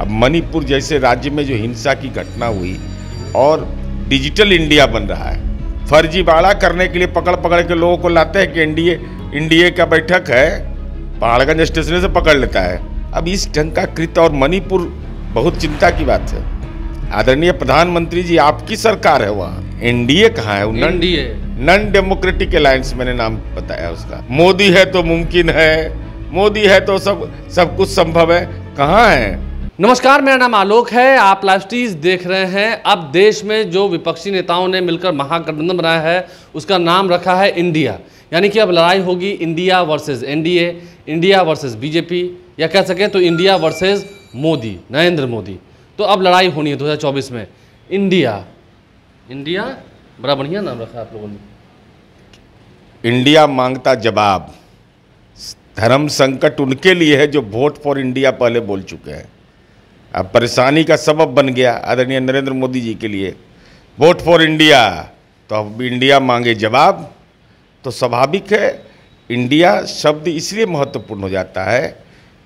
अब मणिपुर जैसे राज्य में जो हिंसा की घटना हुई और डिजिटल इंडिया बन रहा है फर्जीवाड़ा करने के लिए पकड़ पकड़ के लोगों को लाते हैं कि एनडीए एनडीए का बैठक है पहाड़गंज स्टेशन से पकड़ लेता है अब इस ढंग का कृत और मणिपुर बहुत चिंता की बात है आदरणीय प्रधानमंत्री जी आपकी सरकार है वहाँ एनडीए कहाँ है नन नन डेमोक्रेटिक अलायंस मैंने नाम बताया उसका मोदी है तो मुमकिन है मोदी है तो सब सब कुछ संभव है कहाँ है नमस्कार मेरा नाम आलोक है आप लाइव स्टीज देख रहे हैं अब देश में जो विपक्षी नेताओं ने मिलकर महागठबंधन बनाया है उसका नाम रखा है इंडिया यानी कि अब लड़ाई होगी India versus NDA India versus BJP या कह सकें तो इंडिया वर्सेस मोदी नरेंद्र मोदी तो अब लड़ाई होनी है दो में इंडिया इंडिया बड़ा बढ़िया नाम रखा आप लोगों ने इंडिया मांगता जवाब धर्म संकट उनके लिए है जो वोट फॉर इंडिया पहले बोल चुके हैं अब परेशानी का सबब बन गया आदरणीय नरेंद्र मोदी जी के लिए वोट फॉर इंडिया तो अब इंडिया मांगे जवाब तो स्वाभाविक है इंडिया शब्द इसलिए महत्वपूर्ण हो जाता है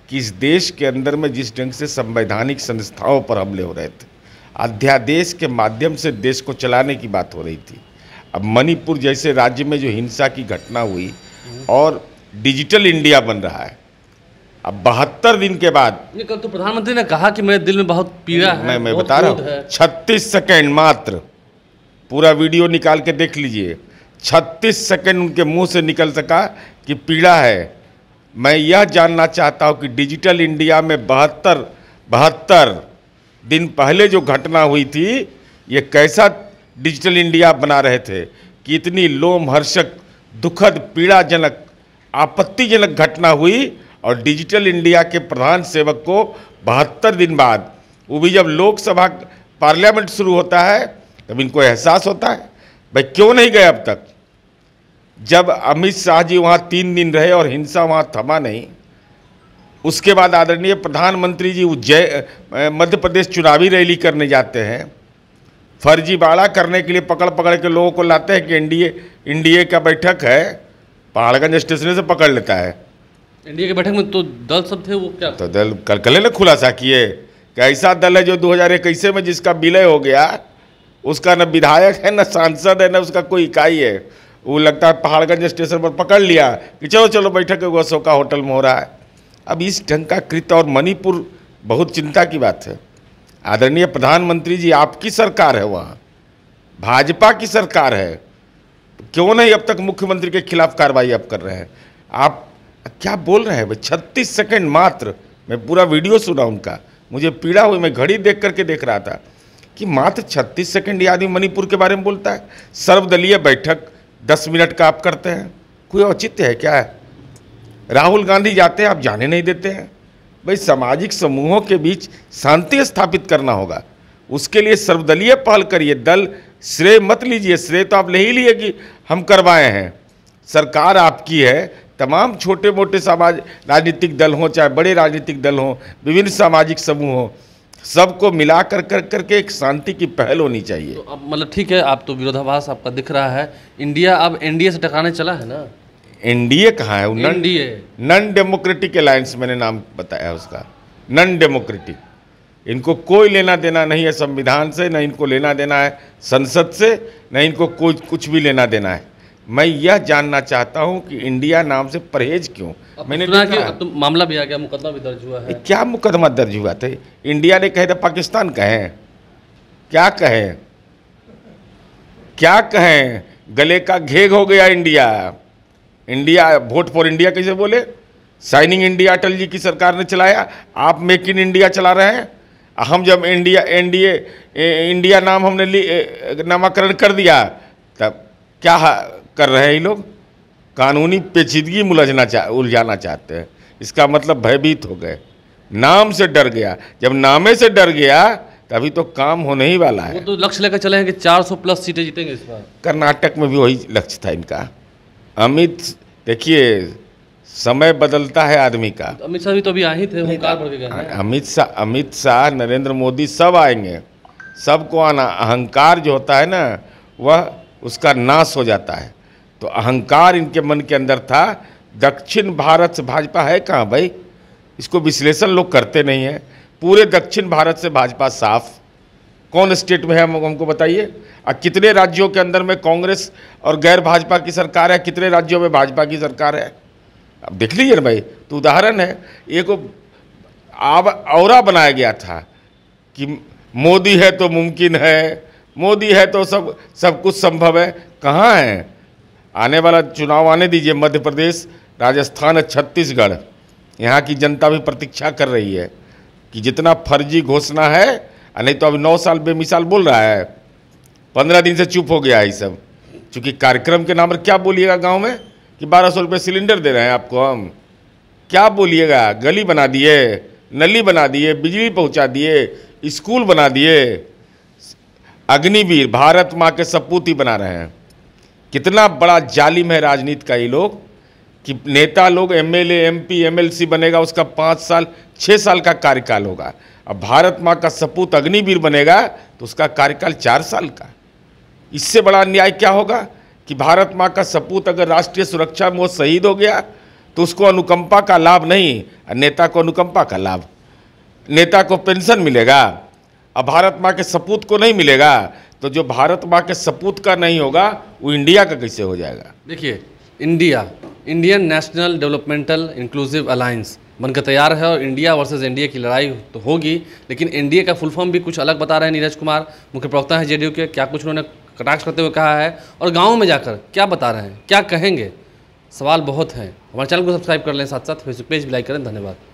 कि इस देश के अंदर में जिस ढंग से संवैधानिक संस्थाओं पर हमले हो रहे थे अध्यादेश के माध्यम से देश को चलाने की बात हो रही थी अब मणिपुर जैसे राज्य में जो हिंसा की घटना हुई और डिजिटल इंडिया बन रहा है अब बहत्तर दिन के बाद कल तो प्रधानमंत्री ने कहा कि मेरे दिल में बहुत पीड़ा है मैं मैं बता रहा हूँ छत्तीस सेकेंड मात्र पूरा वीडियो निकाल के देख लीजिए छत्तीस सेकेंड उनके मुंह से निकल सका कि पीड़ा है मैं यह जानना चाहता हूँ कि डिजिटल इंडिया में बहत्तर बहत्तर दिन पहले जो घटना हुई थी ये कैसा डिजिटल इंडिया बना रहे थे कि इतनी लोमहर्षक दुखद पीड़ाजनक आपत्तिजनक घटना हुई और डिजिटल इंडिया के प्रधान सेवक को बहत्तर दिन बाद वो भी जब लोकसभा पार्लियामेंट शुरू होता है तब इनको एहसास होता है भाई क्यों नहीं गए अब तक जब अमित शाह जी वहाँ तीन दिन रहे और हिंसा वहाँ थमा नहीं उसके बाद आदरणीय प्रधानमंत्री जी उज्जय मध्य प्रदेश चुनावी रैली करने जाते हैं फर्जीवाड़ा करने के लिए पकड़ पकड़ के लोगों को लाते हैं कि एनडीए एनडीए का बैठक है पहाड़गंज स्टेशन से पकड़ लेता है एनडीए की बैठक में तो दल सब थे वो क्या तो दल कल कले ने खुलासा किए क्या ऐसा दल है जो दो हजार इक्कीस में जिसका विलय हो गया उसका न विधायक है न सांसद है न उसका कोई इकाई है वो लगता है पहाड़गंज स्टेशन पर पकड़ लिया कि चलो चलो बैठक वो अशोका होटल में हो रहा है अब इस ढंग का कृत और मणिपुर बहुत चिंता की बात है आदरणीय प्रधानमंत्री जी आपकी सरकार है वहाँ भाजपा की सरकार है क्यों नहीं अब तक मुख्यमंत्री के खिलाफ कार्रवाई अब कर रहे हैं आप क्या बोल रहे हैं भाई छत्तीस सेकेंड मात्र मैं पूरा वीडियो सुना उनका मुझे पीड़ा हुई मैं घड़ी देख करके देख रहा था कि मात्र छत्तीस सेकेंड ये आदमी मणिपुर के बारे में बोलता है सर्वदलीय बैठक दस मिनट का आप करते हैं कोई औचित्य है क्या है राहुल गांधी जाते हैं आप जाने नहीं देते हैं भाई सामाजिक समूहों के बीच शांति स्थापित करना होगा उसके लिए सर्वदलीय पहल करिए दल श्रेय मत लीजिए श्रेय तो आप ले ही लिए कि हम करवाए हैं सरकार आपकी है तमाम छोटे मोटे समाज राजनीतिक दल हों चाहे बड़े राजनीतिक दल हों विभिन्न सामाजिक समूह हों सबको मिला कर कर करके एक शांति की पहल होनी चाहिए तो अब मतलब ठीक है आप तो विरोधाभास आपका दिख रहा है इंडिया अब एनडीए से टकाने चला है ना एनडीए कहाँ है एनडीए नन डेमोक्रेटिक अलायंस मैंने नाम बताया उसका नन डेमोक्रेटिक इनको कोई लेना देना नहीं है संविधान से न इनको लेना देना है संसद से न इनको कोई कुछ भी लेना देना है मैं यह जानना चाहता हूं कि इंडिया नाम से परहेज क्यों मैंने सुना कि तो मामला भी आ गया मुकदमा भी दर्ज हुआ है क्या मुकदमा दर्ज हुआ था इंडिया ने कहे था पाकिस्तान कहें क्या कहें क्या कहें गले का घेग हो गया India India vote for India कैसे बोले साइनिंग इंडिया अटल जी की सरकार ने चलाया आप मेक इन इंडिया चला रहे हैं हम जब इंडिया एनडीए इंडिया नाम हमने नामकरण कर दिया तब क्या कर रहे हैं ये लोग कानूनी पेचीदगी मुलझना चाह उलझाना चाहते हैं इसका मतलब भयभीत हो गए नाम से डर गया जब नामे से डर गया तभी तो काम होने ही वाला है वो तो लक्ष्य लेकर चले हैं कि 400 प्लस सीटें जीतेंगे इस बार कर्नाटक में भी वही लक्ष्य था इनका अमित देखिए समय बदलता है आदमी का तो अमित शाह भी तो अभी आ ही थे हाँ, अमित शाह अमित शाह नरेंद्र मोदी सब आएंगे सबको आना अहंकार जो होता है ना वह उसका नाश हो जाता है तो अहंकार इनके मन के अंदर था दक्षिण भारत से भाजपा है कहाँ भाई इसको विश्लेषण लोग करते नहीं हैं पूरे दक्षिण भारत से भाजपा साफ कौन स्टेट में है हम हमको बताइए और कितने राज्यों के अंदर में कांग्रेस और गैर भाजपा की सरकार है कितने राज्यों में भाजपा की सरकार है अब देख लीजिए ना भाई तो उदाहरण है ये को आब और बनाया गया था कि मोदी है तो मुमकिन है मोदी है तो सब सब कुछ संभव है कहाँ है आने वाला चुनाव आने दीजिए मध्य प्रदेश राजस्थान और छत्तीसगढ़ यहाँ की जनता भी प्रतीक्षा कर रही है कि जितना फर्जी घोषणा है नहीं तो अभी नौ साल बेमिसाल बोल रहा है पंद्रह दिन से चुप हो गया है सब चूँकि कार्यक्रम के नाम पर क्या बोलिएगा गांव में कि बारह सौ रुपये सिलेंडर दे रहे हैं आपको हम क्या बोलिएगा गली बना दिए नली बना दिए बिजली पहुँचा दिए स्कूल बना दिए अग्निवीर भारत माँ के सपूत ही बना रहे हैं कितना बड़ा जालिम है राजनीति का ये लोग कि नेता लोग एम एल एमपी बनेगा उसका पाँच साल छः साल का कार्यकाल होगा अब भारत माँ का सपूत अग्निवीर बनेगा तो उसका कार्यकाल चार साल का इससे बड़ा अन्याय क्या होगा कि भारत माँ का सपूत अगर राष्ट्रीय सुरक्षा में वो शहीद हो गया तो उसको अनुकंपा का लाभ नहीं नेता को अनुकंपा का लाभ नेता को पेंशन मिलेगा अब भारत माँ के सपूत को नहीं मिलेगा तो जो भारत माँ के सपूत का नहीं होगा वो इंडिया का कैसे हो जाएगा देखिए India Indian National Developmental Inclusive Alliance बनकर तैयार है और इंडिया वर्सेस एनडीए की लड़ाई तो होगी लेकिन एनडीए का फुल फॉर्म भी कुछ अलग बता रहे हैं नीरज कुमार मुख्य प्रवक्ता है जेडीयू के क्या कुछ उन्होंने कटाक्ष करते हुए कहा है और गाँव में जाकर क्या बता रहे हैं क्या कहेंगे सवाल बहुत हैं हमारे चैनल को सब्सक्राइब कर लें साथ साथ फेसबुक पेज भी लाइक करें धन्यवाद